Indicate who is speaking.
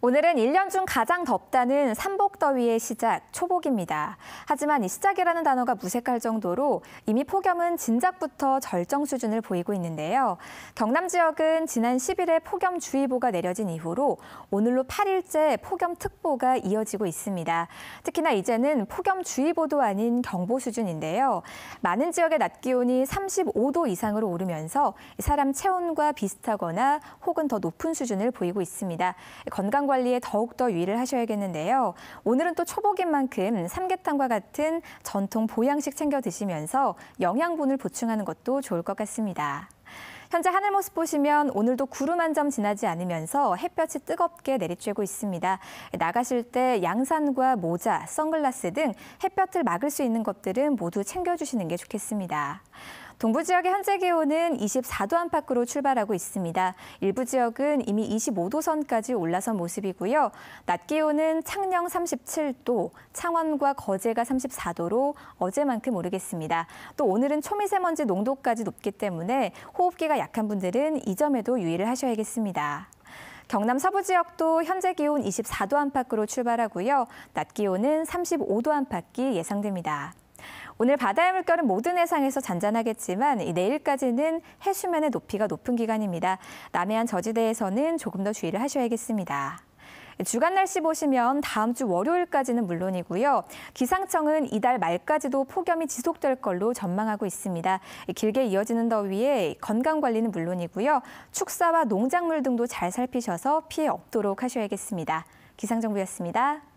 Speaker 1: 오늘은 1년 중 가장 덥다는 삼복더위의 시작, 초복입니다. 하지만 이 시작이라는 단어가 무색할 정도로 이미 폭염은 진작부터 절정 수준을 보이고 있는데요. 경남 지역은 지난 10일에 폭염주의보가 내려진 이후로 오늘로 8일째 폭염특보가 이어지고 있습니다. 특히나 이제는 폭염주의보도 아닌 경보 수준인데요. 많은 지역의 낮 기온이 35도 이상으로 오르면서 사람 체온과 비슷하거나 혹은 더 높은 수준을 보이고 있습니다. 건강 관리에 더욱더 유의를 하셔야겠는데요. 오늘은 또 초복인 만큼 삼계탕과 같은 전통 보양식 챙겨 드시면서 영양분을 보충하는 것도 좋을 것 같습니다. 현재 하늘 모습 보시면 오늘도 구름 한 점 지나지 않으면서 햇볕이 뜨겁게 내리쬐고 있습니다. 나가실 때 양산과 모자, 선글라스 등 햇볕을 막을 수 있는 것들은 모두 챙겨주시는 게 좋겠습니다. 동부 지역의 현재 기온은 24도 안팎으로 출발하고 있습니다. 일부 지역은 이미 25도선까지 올라선 모습이고요. 낮 기온은 창녕 37도, 창원과 거제가 34도로 어제만큼 오르겠습니다. 또 오늘은 초미세먼지 농도까지 높기 때문에 호흡기가 약한 분들은 이 점에도 유의를 하셔야겠습니다. 경남 서부 지역도 현재 기온 24도 안팎으로 출발하고요. 낮 기온은 35도 안팎이 예상됩니다. 오늘 바다의 물결은 모든 해상에서 잔잔하겠지만 내일까지는 해수면의 높이가 높은 기간입니다. 남해안 저지대에서는 조금 더 주의를 하셔야겠습니다. 주간 날씨 보시면 다음 주 월요일까지는 물론이고요. 기상청은 이달 말까지도 폭염이 지속될 걸로 전망하고 있습니다. 길게 이어지는 더위에 건강 관리는 물론이고요. 축사와 농작물 등도 잘 살피셔서 피해 없도록 하셔야겠습니다. 기상정보였습니다.